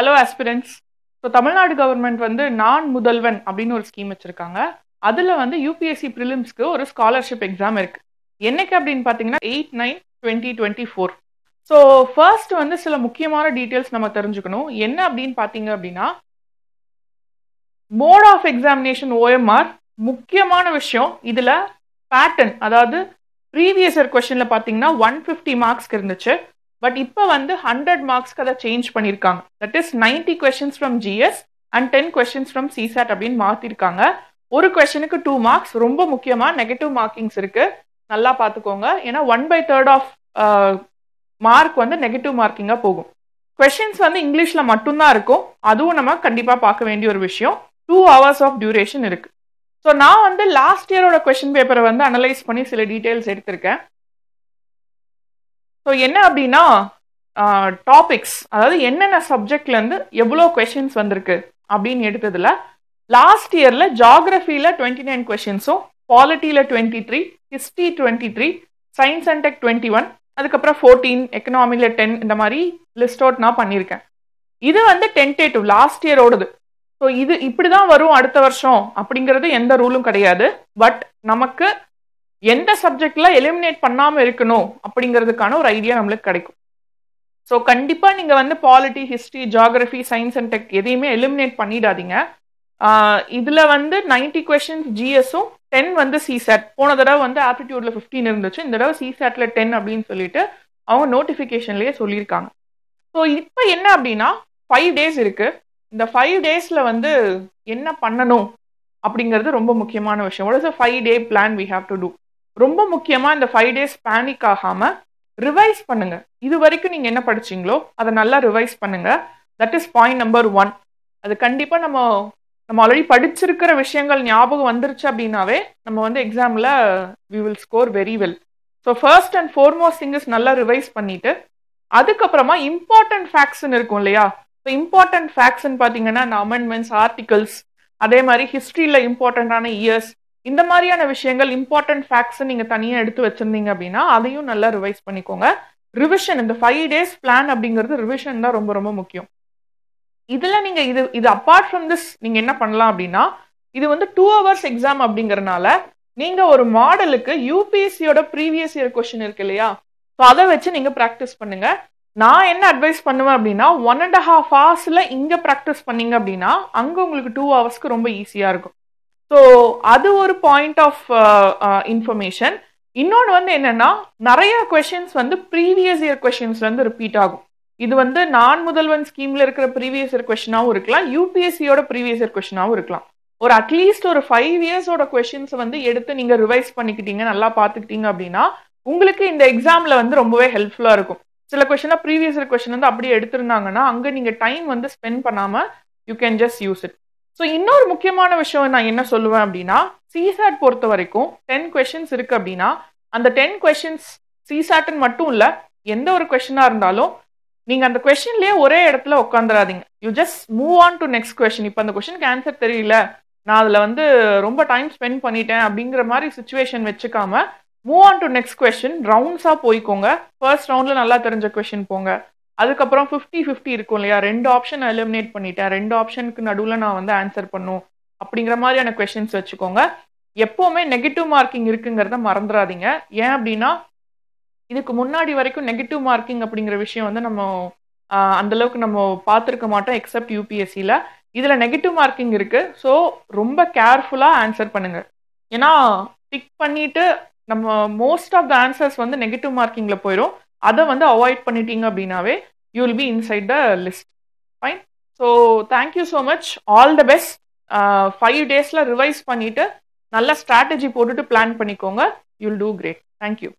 hello aspirants so Tamil Nadu government வந்து நான் முதல்வன் அப்படின்னு ஒரு ஸ்கீம் வச்சுருக்காங்க அதில் வந்து யூபிஎஸ்சி ப்ரிலிம்ஸ்க்கு ஒரு ஸ்காலர்ஷிப் எக்ஸாம் இருக்குது என்னைக்கு அப்படின்னு பார்த்தீங்கன்னா eight nine twenty twenty four so first வந்து சில முக்கியமான டீட்டெயில்ஸ் நம்ம தெரிஞ்சுக்கணும் என்ன அப்படின்னு பார்த்தீங்க அப்படின்னா மோட் ஆஃப் எக்ஸாமினேஷன் ஓஎம்ஆர் முக்கியமான விஷயம் இதில் பேட்டர்ன் அதாவது ப்ரீவியஸ் இயர் கொஷனில் பார்த்தீங்கன்னா ஒன் ஃபிஃப்டி மார்க்ஸ்க்கு இருந்துச்சு பட் இப்போ வந்து ஹண்ட்ரட் மார்க்ஸ்க்கு அதை சேஞ்ச் பண்ணியிருக்காங்க that is ninety questions from GS and ten questions from CSAT அப்படின்னு மாற்றிருக்காங்க ஒரு கொஷனுக்கு டூ மார்க்ஸ் ரொம்ப முக்கியமாக நெகட்டிவ் மார்க்கிங்ஸ் இருக்கு நல்லா பார்த்துக்கோங்க ஏன்னா one by third of mark வந்து நெகட்டிவ் மார்க்கிங்காக போகும் கொஷின்ஸ் வந்து இங்கிலீஷில் மட்டும்தான் இருக்கும் அதுவும் நம்ம கண்டிப்பாக பார்க்க வேண்டிய ஒரு விஷயம் டூ ஹவர்ஸ் ஆஃப் டியூரேஷன் இருக்குது ஸோ நான் வந்து லாஸ்ட் இயரோட கொஷின் பேப்பரை வந்து அனலைஸ் பண்ணி சில டீட்டெயில்ஸ் எடுத்திருக்கேன் ஸோ என்ன அப்படின்னா டாபிக்ஸ் அதாவது என்னென்ன சப்ஜெக்ட்லேருந்து எவ்வளோ கொஷின்ஸ் வந்திருக்கு அப்படின்னு எடுத்ததில் லாஸ்ட் இயரில் ஜாகிரஃபியில் டுவெண்ட்டி நைன் கொஷின்ஸும் பாலிட்டியில் twenty three history twenty three science and tech twenty one அதுக்கப்புறம் ஃபோர்டீன் எக்கனாமியில் டென் இந்த மாதிரி லிஸ்ட் அவுட் நான் பண்ணியிருக்கேன் இது வந்து டென்டேட்டிவ் லாஸ்ட் இயரோடது ஸோ இது இப்படி தான் வரும் அடுத்த வருஷம் அப்படிங்கிறது எந்த ரூலும் கிடையாது பட் நமக்கு எந்த சப்ஜெக்ட்ல எலிமினேட் பண்ணாம இருக்கணும் அப்படிங்கிறதுக்கான ஒரு ஐடியா நம்மளுக்கு கிடைக்கும் ஸோ கண்டிப்பாக நீங்கள் வந்து polity history geography science and tech எதையுமே எலிமினேட் பண்ணிடாதீங்க இதில் வந்து நைன்டி கொஷின்ஸ் ஜிஎஸும் டென் வந்து சிசேட் போன தடவை வந்து ஆப்டிடியூட்ல ஃபிஃப்டீன் இருந்துச்சு இந்த தடவை சிசேட்ல டென் அப்படின்னு சொல்லிட்டு அவங்க நோட்டிஃபிகேஷன்லேயே சொல்லியிருக்காங்க ஸோ இப்போ என்ன அப்படின்னா ஃபைவ் டேஸ் இருக்கு இந்த ஃபைவ் டேஸில் வந்து என்ன பண்ணணும் அப்படிங்கிறது ரொம்ப முக்கியமான விஷயம் what is a five day plan we have to do ரொம்ப முக்கியமாக இந்த ஃபைவ் டேஸ் பேனிக் ஆகாமல் ரிவைஸ் பண்ணுங்க இது வரைக்கும் நீங்கள் என்ன படிச்சிங்களோ அதை நல்லா ரிவைஸ் பண்ணுங்க that is point number one அது கண்டிப்பாக நம்ம நம்ம ஆல்ரெடி படிச்சிருக்கிற விஷயங்கள் ஞாபகம் வந்துருச்சு அப்படின்னாவே நம்ம வந்து எக்ஸாமில் we will score very well so first and foremost things நல்லா ரிவைஸ் பண்ணிவிட்டு அதுக்கப்புறமா இம்பார்ட்டன்ட் ஃபேக்ட்ஸ்ன்னு இருக்கும் இல்லையா ஸோ இம்பார்ட்டன்ட் ஃபேக்ட்ஸ்ன்னு பார்த்தீங்கன்னா இந்த அமெண்ட்மெண்ட்ஸ் ஆர்டிகல்ஸ் அதே மாதிரி ஹிஸ்ட்ரியில் இம்பார்ட்டண்ட்டான இயர்ஸ் இந்த மாதிரியான விஷயங்கள் இம்பார்ட்டன்ட் ஃபேக்ட்ஸ் நீங்கள் தனியாக எடுத்து வச்சுருந்தீங்க அப்படின்னா அதையும் நல்லா ரிவைஸ் பண்ணிக்கோங்க ரிவிஷன் இந்த ஃபைவ் டேஸ் பிளான் அப்படிங்கிறது ரிவிஷன் தான் ரொம்ப ரொம்ப முக்கியம் இதில் நீங்கள் இது இது அப்பார்ட் ஃப்ரம் திஸ் நீங்கள் என்ன பண்ணலாம் அப்படின்னா இது வந்து டூ ஹவர்ஸ் எக்ஸாம் அப்படிங்கிறனால நீங்கள் ஒரு மாடலுக்கு யூபிஎஸ்சியோட ப்ரீவியஸ் இயர் கொஷின் இருக்கு இல்லையா ஸோ அதை வச்சு நீங்கள் ப்ராக்டிஸ் பண்ணுங்கள் நான் என்ன அட்வைஸ் பண்ணுவேன் அப்படின்னா ஒன் அண்ட் ஹாஃப் ஹவர்ஸில் இங்கே ப்ராக்டிஸ் பண்ணீங்க அப்படின்னா அங்கே உங்களுக்கு டூ ஹவர்ஸ்க்கு ரொம்ப ஈஸியாக இருக்கும் ஸோ அது ஒரு பாயிண்ட் ஆஃப் இன்ஃபர்மேஷன் இன்னொன்று வந்து என்னென்னா நிறைய கொஷின்ஸ் வந்து ப்ரீவியஸ் இயர் கொஷின்ஸ் வந்து ரிப்பீட் ஆகும் இது வந்து நான் முதல்வன் ஸ்கீமில் இருக்கிற ப்ரீவியஸ் இயர் கொஷினாகவும் இருக்கலாம் யூபிஎஸ்சியோட ப்ரீவியஸ் இயர் கொஷினாகவும் இருக்கலாம் ஒரு அட்லீஸ்ட் ஒரு ஃபைவ் இயர்ஸோட கொஷின்ஸ் வந்து எடுத்து நீங்கள் ரிவைஸ் பண்ணிக்கிட்டீங்க நல்லா பார்த்துக்கிட்டீங்க அப்படின்னா உங்களுக்கு இந்த எக்ஸாமில் வந்து ரொம்பவே ஹெல்ப்ஃபுல்லாக இருக்கும் சில கொஷனாக ப்ரீவியஸ் இயர் கொஷின் வந்து அப்படியே எடுத்திருந்தாங்கன்னா அங்கே நீங்கள் டைம் வந்து ஸ்பெண்ட் பண்ணாமல் you can just use it so இன்னொரு முக்கியமான விஷயம் நான் என்ன சொல்லுவேன் அப்படின்னா சிசாட் பொறுத்த வரைக்கும் டென் கொஷின்ஸ் இருக்குது அப்படின்னா அந்த டென் கொஷின்ஸ் சிசாட்னு மட்டும் இல்லை எந்த ஒரு கொஷனாக இருந்தாலும் நீங்கள் அந்த கொஷின்லேயே ஒரே இடத்துல உட்காந்துடாதீங்க you just move on to next question இப்போ அந்த கொஷனுக்கு ஆன்சர் தெரியல நான் அதில் வந்து ரொம்ப டைம் ஸ்பெண்ட் பண்ணிட்டேன் அப்படிங்கிற மாதிரி சுச்சுவேஷன் வச்சுக்காம move on to next question ரவுண்ட்ஸாக போய்க்கோங்க ஃபர்ஸ்ட் ரவுண்டில் நல்லா தெரிஞ்ச கொஷின் போங்க அதுக்கப்புறம் ஃபிஃப்டி ஃபிஃப்டி இருக்கும் இல்லையா ரெண்டு ஆப்ஷன் எலிமினேட் பண்ணிட்டேன் ரெண்டு ஆப்ஷனுக்கு நடுவில் நான் வந்து ஆன்சர் பண்ணும் அப்படிங்கிற மாதிரியான கொஷின்ஸ் வச்சுக்கோங்க எப்போவுமே நெகட்டிவ் மார்க்கிங் இருக்குங்கிறத மறந்துடாதீங்க ஏன் அப்படின்னா இதுக்கு முன்னாடி வரைக்கும் நெகட்டிவ் மார்க்கிங் அப்படிங்கிற விஷயம் வந்து நம்ம அந்தளவுக்கு நம்ம பார்த்துருக்க மாட்டோம் எக்ஸப்ட் யூபிஎஸ்சியில் இதில் நெகட்டிவ் மார்க்கிங் இருக்குது ஸோ ரொம்ப கேர்ஃபுல்லாக ஆன்சர் பண்ணுங்கள் ஏன்னா பிக் பண்ணிவிட்டு நம்ம மோஸ்ட் ஆஃப் த ஆன்சர்ஸ் வந்து நெகட்டிவ் மார்க்கிங்கில் போயிடும் அதை வந்து அவாய்ட் பண்ணிட்டீங்க அப்படின்னாவே you will be inside the list fine so thank you so much all the best five டேஸில் ரிவைஸ் பண்ணிவிட்டு நல்ல ஸ்ட்ராட்டஜி போட்டுட்டு பிளான் பண்ணிக்கோங்க யூல் டூ கிரேட் தேங்க்யூ